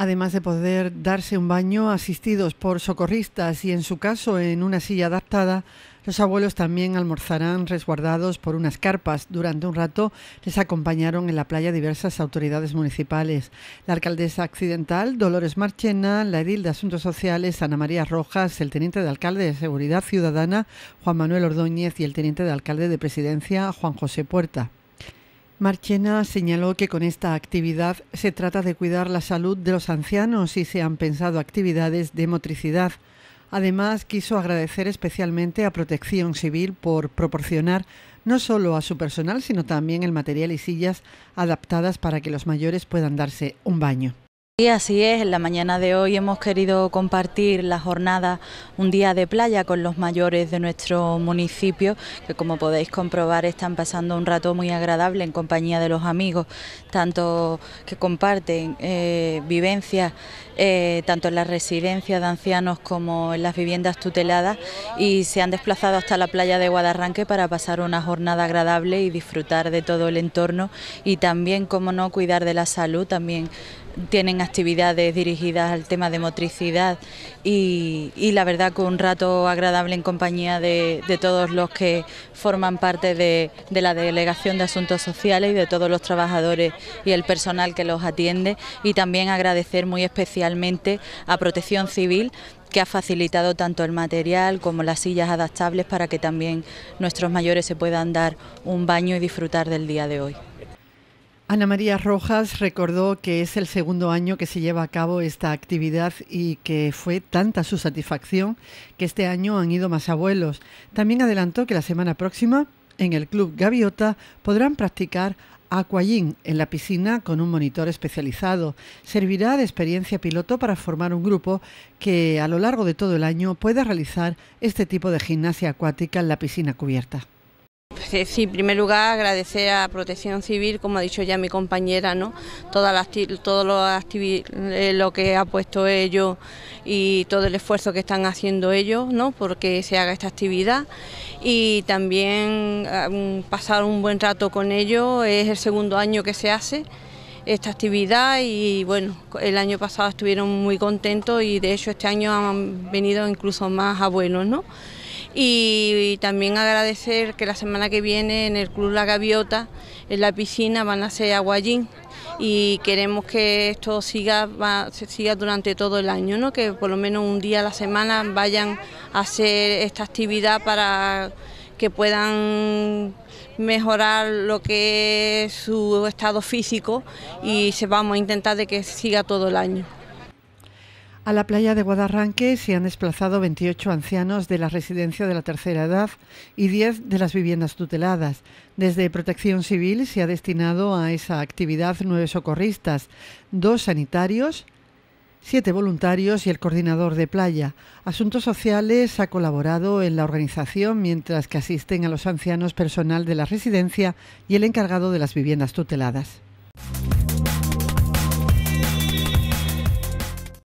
Además de poder darse un baño asistidos por socorristas y en su caso en una silla adaptada, los abuelos también almorzarán resguardados por unas carpas. Durante un rato les acompañaron en la playa diversas autoridades municipales. La alcaldesa accidental, Dolores Marchena, la edil de Asuntos Sociales, Ana María Rojas, el teniente de alcalde de Seguridad Ciudadana, Juan Manuel Ordóñez y el teniente de alcalde de Presidencia, Juan José Puerta. Marchena señaló que con esta actividad se trata de cuidar la salud de los ancianos y se han pensado actividades de motricidad. Además, quiso agradecer especialmente a Protección Civil por proporcionar no solo a su personal, sino también el material y sillas adaptadas para que los mayores puedan darse un baño. Y así es, en la mañana de hoy hemos querido compartir la jornada Un día de playa con los mayores de nuestro municipio, que como podéis comprobar están pasando un rato muy agradable en compañía de los amigos, tanto que comparten eh, vivencias, eh, tanto en las residencias de ancianos como en las viviendas tuteladas, y se han desplazado hasta la playa de Guadarranque para pasar una jornada agradable y disfrutar de todo el entorno y también, como no, cuidar de la salud, también tienen actividades dirigidas al tema de motricidad y, la verdad con un rato agradable en compañía de, todos los que forman parte de, la Delegación de Asuntos Sociales y de todos los trabajadores y el personal que los atiende y también agradecer muy especialmente a Protección Civil que ha facilitado tanto el material como las sillas adaptables para que también nuestros mayores se puedan dar un baño y disfrutar del día de hoy. Ana María Rojas recordó que es el segundo año que se lleva a cabo esta actividad y que fue tanta su satisfacción que este año han ido más abuelos. También adelantó que la semana próxima en el Club Gaviota podrán practicar Aquayin en la piscina con un monitor especializado. Servirá de experiencia piloto para formar un grupo que a lo largo de todo el año pueda realizar este tipo de gimnasia acuática en la piscina cubierta. Eh, sí, en primer lugar agradecer a Protección Civil, como ha dicho ya mi compañera, Todas las, todo lo, eh, lo que ha puesto ellos y todo el esfuerzo que están haciendo ellos, ¿no? Porque se haga esta actividad y también ah, pasar un buen rato con ellos, es el segundo año que se hace esta actividad y bueno, el año pasado estuvieron muy contentos y de hecho este año han venido incluso más abuelos, ¿no? y, también agradecer que la semana que viene en el Club La Gaviota, en la piscina, van a hacer aguayín y queremos que esto siga, siga durante todo el año, ¿no? que por lo menos un día a la semana vayan a hacer esta actividad para que puedan mejorar lo que es su estado físico y se vamos a intentar de que siga todo el año. A la playa de Guadarranque se han desplazado 28 ancianos de la residencia de la tercera edad y 10 de las viviendas tuteladas. Desde Protección Civil se ha destinado a esa actividad nueve socorristas, dos sanitarios, siete voluntarios y el coordinador de playa. Asuntos Sociales ha colaborado en la organización mientras que asisten a los ancianos personal de la residencia y el encargado de las viviendas tuteladas.